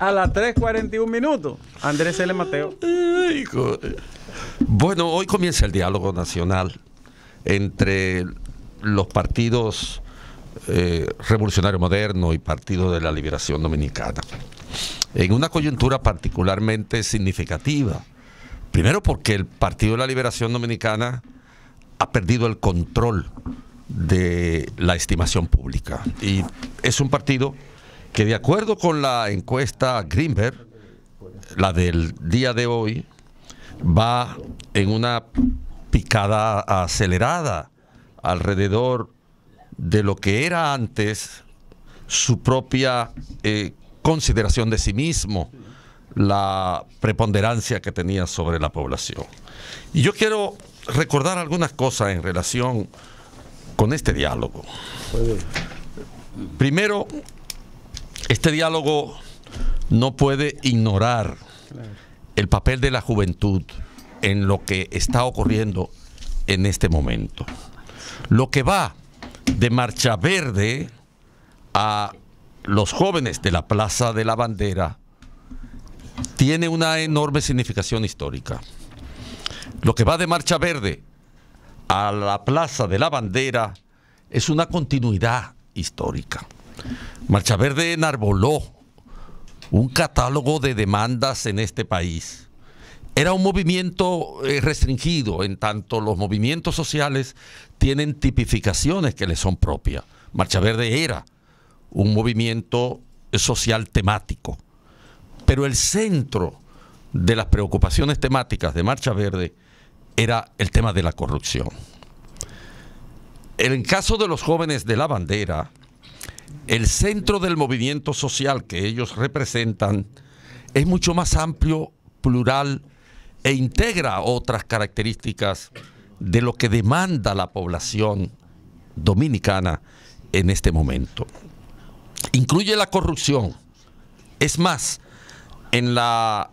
a las 3.41 minutos. Andrés L. Mateo. Bueno, hoy comienza el diálogo nacional entre los partidos eh, Revolucionario Moderno y Partido de la Liberación Dominicana. En una coyuntura particularmente significativa. Primero porque el Partido de la Liberación Dominicana ha perdido el control de la estimación pública. Y es un partido que de acuerdo con la encuesta Greenberg, la del día de hoy, va en una picada acelerada alrededor de lo que era antes su propia eh, consideración de sí mismo, la preponderancia que tenía sobre la población. Y yo quiero recordar algunas cosas en relación con este diálogo. Primero, este diálogo no puede ignorar el papel de la juventud en lo que está ocurriendo en este momento. Lo que va de Marcha Verde a los jóvenes de la Plaza de la Bandera tiene una enorme significación histórica. Lo que va de Marcha Verde a la Plaza de la Bandera es una continuidad histórica. Marcha Verde enarboló un catálogo de demandas en este país. Era un movimiento eh, restringido, en tanto los movimientos sociales tienen tipificaciones que les son propias. Marcha Verde era un movimiento social temático, pero el centro de las preocupaciones temáticas de Marcha Verde era el tema de la corrupción. En el caso de los jóvenes de la bandera, el centro del movimiento social que ellos representan es mucho más amplio, plural e integra otras características de lo que demanda la población dominicana en este momento. Incluye la corrupción. Es más, en la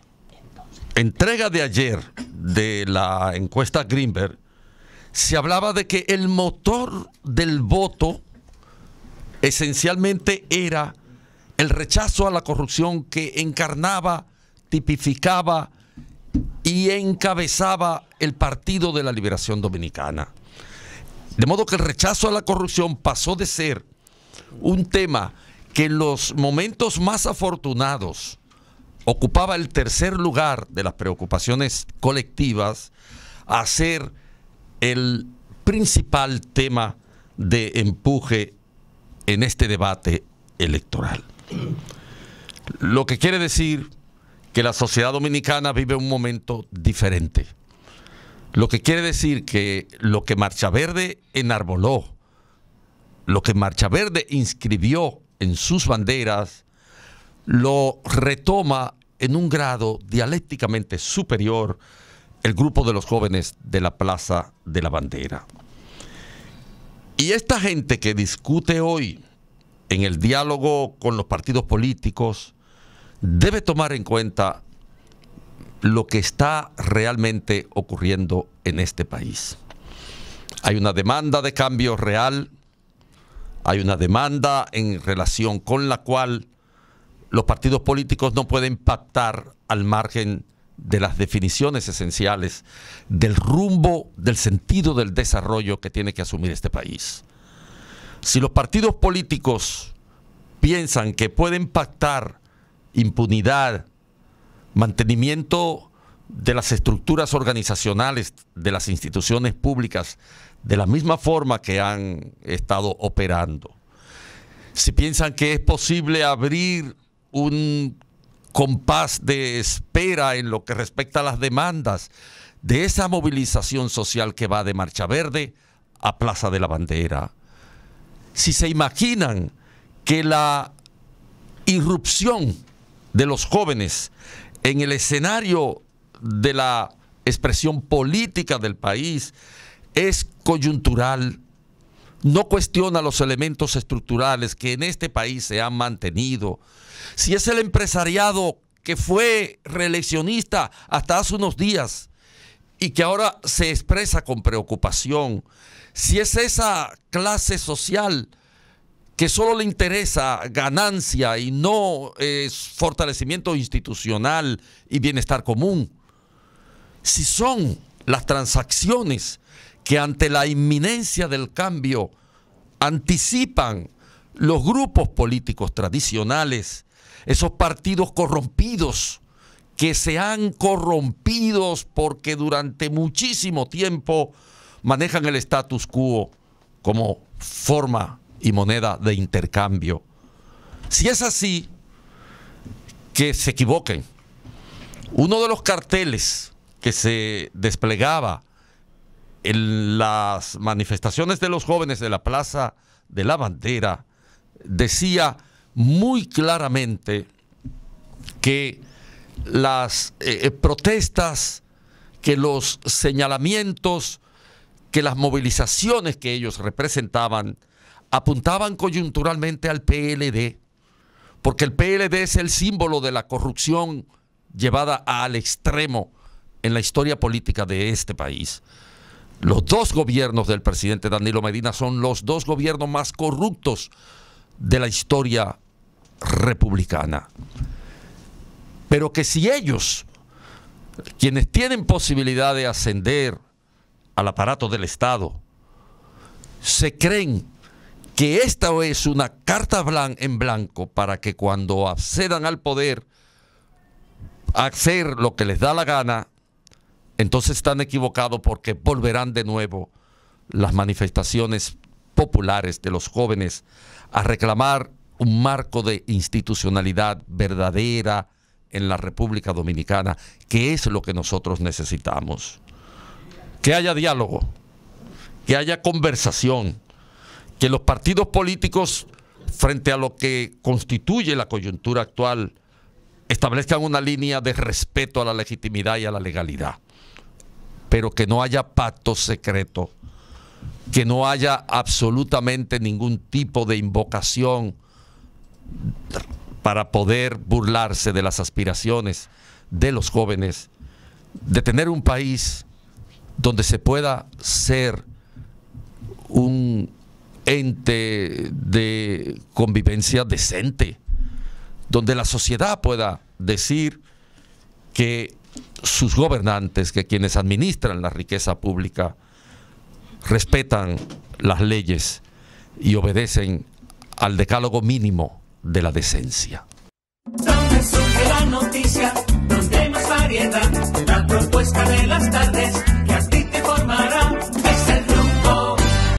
entrega de ayer de la encuesta Greenberg, se hablaba de que el motor del voto esencialmente era el rechazo a la corrupción que encarnaba, tipificaba y encabezaba el Partido de la Liberación Dominicana. De modo que el rechazo a la corrupción pasó de ser un tema que en los momentos más afortunados ocupaba el tercer lugar de las preocupaciones colectivas a ser el principal tema de empuje en este debate electoral. Lo que quiere decir que la sociedad dominicana vive un momento diferente. Lo que quiere decir que lo que Marcha Verde enarboló, lo que Marcha Verde inscribió en sus banderas, lo retoma en un grado dialécticamente superior el grupo de los jóvenes de la Plaza de la Bandera. Y esta gente que discute hoy en el diálogo con los partidos políticos debe tomar en cuenta lo que está realmente ocurriendo en este país. Hay una demanda de cambio real, hay una demanda en relación con la cual los partidos políticos no pueden pactar al margen de las definiciones esenciales del rumbo, del sentido del desarrollo que tiene que asumir este país. Si los partidos políticos piensan que pueden pactar impunidad, mantenimiento de las estructuras organizacionales de las instituciones públicas de la misma forma que han estado operando. Si piensan que es posible abrir un compás de espera en lo que respecta a las demandas de esa movilización social que va de Marcha Verde a Plaza de la Bandera. Si se imaginan que la irrupción de los jóvenes en el escenario de la expresión política del país es coyuntural, no cuestiona los elementos estructurales que en este país se han mantenido, si es el empresariado que fue reeleccionista hasta hace unos días y que ahora se expresa con preocupación, si es esa clase social que solo le interesa ganancia y no eh, fortalecimiento institucional y bienestar común, si son las transacciones que ante la inminencia del cambio anticipan los grupos políticos tradicionales, esos partidos corrompidos que se han corrompido porque durante muchísimo tiempo manejan el status quo como forma y moneda de intercambio. Si es así, que se equivoquen. Uno de los carteles que se desplegaba en las manifestaciones de los jóvenes de la Plaza de la Bandera, decía muy claramente que las eh, eh, protestas, que los señalamientos, que las movilizaciones que ellos representaban apuntaban coyunturalmente al PLD, porque el PLD es el símbolo de la corrupción llevada al extremo en la historia política de este país. Los dos gobiernos del presidente Danilo Medina son los dos gobiernos más corruptos de la historia republicana. Pero que si ellos, quienes tienen posibilidad de ascender al aparato del Estado, se creen que esta es una carta blanca en blanco para que cuando accedan al poder, hacer lo que les da la gana, entonces están equivocados porque volverán de nuevo las manifestaciones populares de los jóvenes a reclamar un marco de institucionalidad verdadera en la República Dominicana, que es lo que nosotros necesitamos. Que haya diálogo, que haya conversación, que los partidos políticos, frente a lo que constituye la coyuntura actual, establezcan una línea de respeto a la legitimidad y a la legalidad pero que no haya pacto secreto, que no haya absolutamente ningún tipo de invocación para poder burlarse de las aspiraciones de los jóvenes, de tener un país donde se pueda ser un ente de convivencia decente, donde la sociedad pueda decir que sus gobernantes, que quienes administran la riqueza pública, respetan las leyes y obedecen al decálogo mínimo de la decencia.